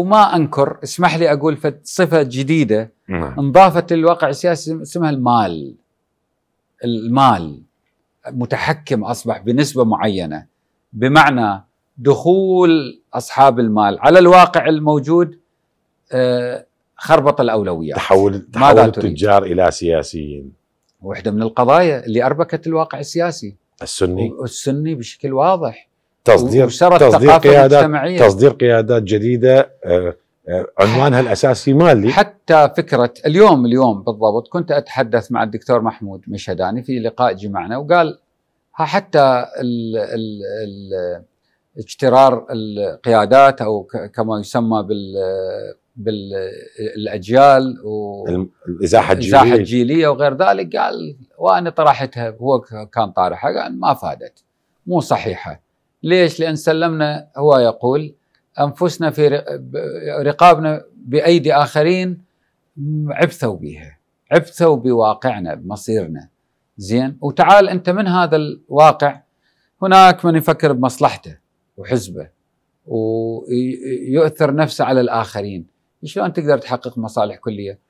وما انكر اسمح لي اقول صفه جديده نعم. انضافت للواقع السياسي اسمها المال المال متحكم اصبح بنسبه معينه بمعنى دخول اصحاب المال على الواقع الموجود آه، خربط الاولويات تحول تحول التجار الى سياسيين واحده من القضايا اللي اربكت الواقع السياسي السني السني بشكل واضح تصدير تصدير قيادات تصدير قيادات جديده آه، آه، عنوانها الاساسي مالي حتى فكره اليوم اليوم بالضبط كنت اتحدث مع الدكتور محمود مشهداني في لقاء جمعنا وقال حتى ال ال ال اجترار القيادات او كما يسمى بال بالاجيال الازاحه الجيليه الجيليه وغير ذلك قال وانا طرحتها هو كان طارحها قال ما فادت مو صحيحه ليش؟ لأن سلمنا هو يقول أنفسنا في رقابنا بأيدي آخرين عبثوا بها عبثوا بواقعنا بمصيرنا زين وتعال أنت من هذا الواقع هناك من يفكر بمصلحته وحزبه ويؤثر نفسه على الآخرين شلون تقدر تحقق مصالح كلية